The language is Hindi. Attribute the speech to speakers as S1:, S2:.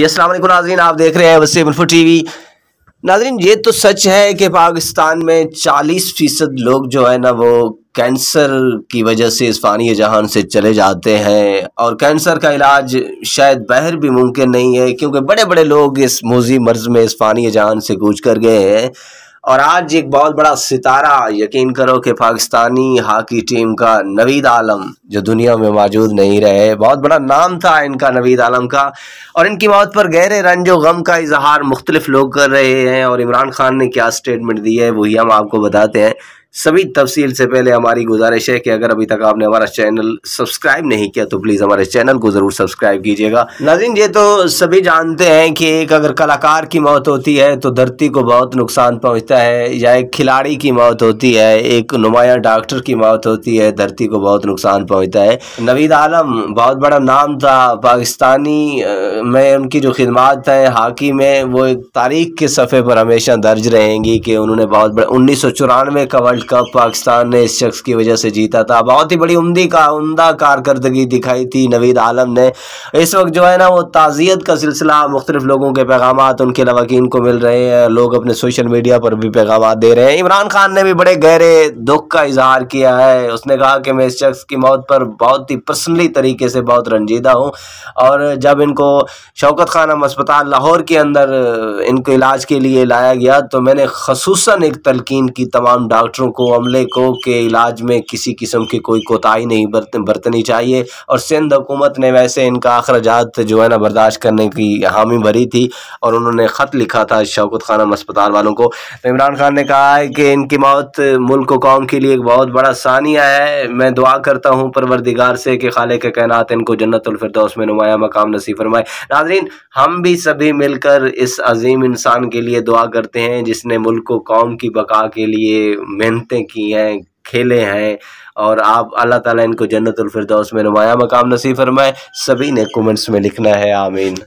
S1: जी असल नाजरीन आप देख रहे हैं वसीमफू टी वी नाजरीन ये तो सच है कि पाकिस्तान में चालीस फ़ीसद लोग जो है ना वो कैंसर की वजह से इस फ़ानी जहान से चले जाते हैं और कैंसर का इलाज शायद बहर भी मुमकिन नहीं है क्योंकि बड़े बड़े लोग इस मोजी मर्ज में इस फ़ानी जहान से कूच कर गए हैं और आज एक बहुत बड़ा सितारा यकीन करो कि पाकिस्तानी हॉकी टीम का नवीद आलम जो दुनिया में मौजूद नहीं रहे बहुत बड़ा नाम था इनका नवीद आलम का और इनकी मौत पर गहरे रंज व गम का इजहार मुख्तलिफ लोग कर रहे हैं और इमरान खान ने क्या स्टेटमेंट दी है वही हम आपको बताते हैं सभी तफसील से पहले हमारी गुजारिश है कि अगर अभी तक आपने हमारा चैनल सब्सक्राइब नहीं किया तो प्लीज़ हमारे चैनल को ज़रूर सब्सक्राइब कीजिएगा नाजिन ये तो सभी जानते हैं कि एक अगर कलाकार की मौत होती है तो धरती को बहुत नुकसान पहुंचता है या एक खिलाड़ी की मौत होती है एक नुमाया डॉक्टर की मौत होती है धरती को बहुत नुकसान पहुँचता है नवीद आलम बहुत बड़ा नाम था पाकिस्तानी में उनकी जो खिदमत हैं हॉकी में वो एक तारीख के सफ़े पर हमेशा दर्ज रहेंगी कि उन्होंने बहुत बड़ा उन्नीस सौ चौरानवे का वर्ल्ड वर्ल्ड कप पाकिस्तान ने इस शख्स की वजह से जीता था बहुत ही बड़ी उमदी का उमदा कारकर्दगी दिखाई थी नवीद आलम ने इस वक्त जो है ना वो ताज़ियत का सिलसिला मुख्तलिफ लोगों के पैगाम उनके लवाकिन को मिल रहे हैं लोग अपने सोशल मीडिया पर भी पैगाम दे रहे हैं इमरान खान ने भी बड़े गहरे दुख का इजहार किया है उसने कहा कि मैं इस शख्स की मौत पर बहुत ही पर्सनली तरीके से बहुत रंजीदा हूँ और जब इनको शौकत खानम अस्पताल लाहौर के अंदर इनको इलाज के लिए लाया गया तो मैंने खसूस एक तलकिन की तमाम डॉक्टरों लोगों को अमले को के इलाज में किसी किस्म की कोई कोताही नहीं बरत बरतनी चाहिए और सिंध हुकूमत ने वैसे इनका अखराज जो है ना बर्दाश्त करने की हामी भरी थी और उन्होंने ख़त लिखा था शौकत खाना अस्पताल वालों को तो इमरान खान ने कहा है कि इनकी मौत मुल्क कौम के लिए एक बहुत बड़ा सानिया है मैं दुआ करता हूँ परवरदिगार से कि खाले के कैनात इनको जन्नतफरदौस में नुमाया मकाम नसीब फरमाए नाजरीन हम भी सभी मिलकर इस अजीम इंसान के लिए दुआ करते हैं जिसने मुल्क कौम की बका के लिए मेहनत मेहनतें की हैं खेले हैं और आप अल्लाह ताला इनको जन्नतुल फिरदौस में नुमाया मकाम नसीब फरमाए सभी ने कमेंट्स में लिखना है आमीन